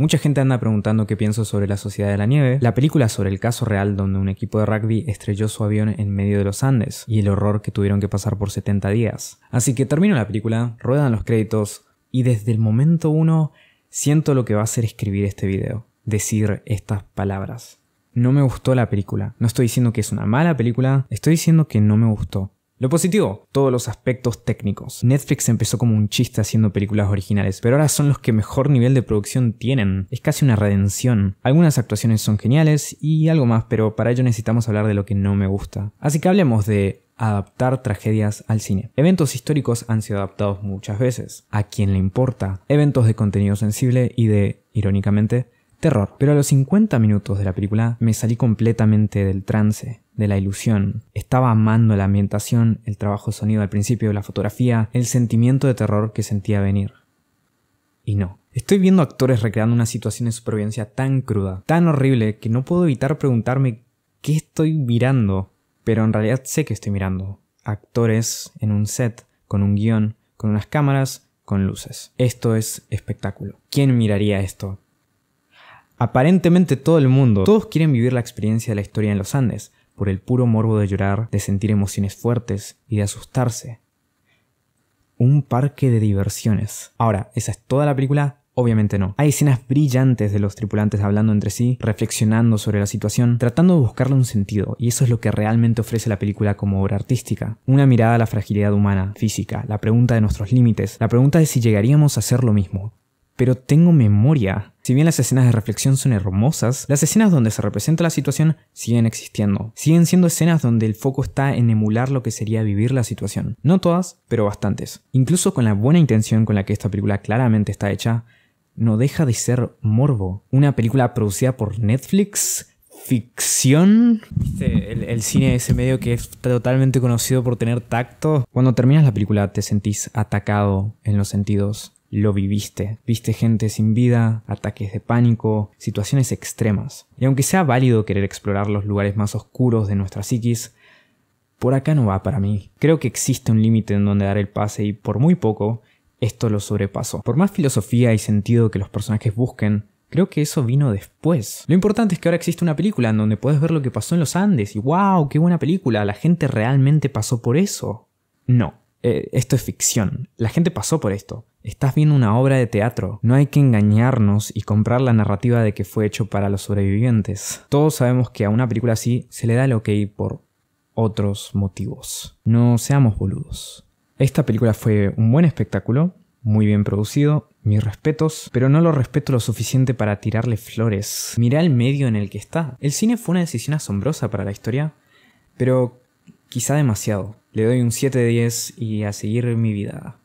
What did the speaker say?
Mucha gente anda preguntando qué pienso sobre La Sociedad de la Nieve, la película sobre el caso real donde un equipo de rugby estrelló su avión en medio de los Andes y el horror que tuvieron que pasar por 70 días. Así que termino la película, ruedan los créditos y desde el momento uno siento lo que va a ser escribir este video, decir estas palabras. No me gustó la película. No estoy diciendo que es una mala película, estoy diciendo que no me gustó. Lo positivo, todos los aspectos técnicos. Netflix empezó como un chiste haciendo películas originales, pero ahora son los que mejor nivel de producción tienen. Es casi una redención. Algunas actuaciones son geniales y algo más, pero para ello necesitamos hablar de lo que no me gusta. Así que hablemos de adaptar tragedias al cine. Eventos históricos han sido adaptados muchas veces. ¿A quién le importa? Eventos de contenido sensible y de, irónicamente, terror. Pero a los 50 minutos de la película me salí completamente del trance, de la ilusión. Estaba amando la ambientación, el trabajo de sonido al principio, la fotografía, el sentimiento de terror que sentía venir. Y no. Estoy viendo actores recreando una situación de supervivencia tan cruda, tan horrible, que no puedo evitar preguntarme qué estoy mirando. Pero en realidad sé que estoy mirando. Actores en un set, con un guión, con unas cámaras, con luces. Esto es espectáculo. ¿Quién miraría esto? Aparentemente todo el mundo, todos quieren vivir la experiencia de la historia en los Andes, por el puro morbo de llorar, de sentir emociones fuertes y de asustarse. Un parque de diversiones. Ahora, ¿esa es toda la película? Obviamente no. Hay escenas brillantes de los tripulantes hablando entre sí, reflexionando sobre la situación, tratando de buscarle un sentido, y eso es lo que realmente ofrece la película como obra artística. Una mirada a la fragilidad humana, física, la pregunta de nuestros límites, la pregunta de si llegaríamos a ser lo mismo, pero tengo memoria. Si bien las escenas de reflexión son hermosas, las escenas donde se representa la situación siguen existiendo. Siguen siendo escenas donde el foco está en emular lo que sería vivir la situación. No todas, pero bastantes. Incluso con la buena intención con la que esta película claramente está hecha, no deja de ser morbo. Una película producida por Netflix ficción. el, cine de ese medio que es totalmente conocido por tener tacto. Cuando terminas la película te sentís atacado en los sentidos lo viviste. Viste gente sin vida, ataques de pánico, situaciones extremas. Y aunque sea válido querer explorar los lugares más oscuros de nuestra psiquis, por acá no va para mí. Creo que existe un límite en donde dar el pase y por muy poco, esto lo sobrepasó. Por más filosofía y sentido que los personajes busquen, Creo que eso vino después. Lo importante es que ahora existe una película en donde puedes ver lo que pasó en los Andes y wow, qué buena película, la gente realmente pasó por eso. No, eh, esto es ficción. La gente pasó por esto. Estás viendo una obra de teatro. No hay que engañarnos y comprar la narrativa de que fue hecho para los sobrevivientes. Todos sabemos que a una película así se le da el ok por otros motivos. No seamos boludos. Esta película fue un buen espectáculo, muy bien producido, mis respetos, pero no lo respeto lo suficiente para tirarle flores. Mirá el medio en el que está. El cine fue una decisión asombrosa para la historia, pero quizá demasiado. Le doy un 7 de 10 y a seguir mi vida.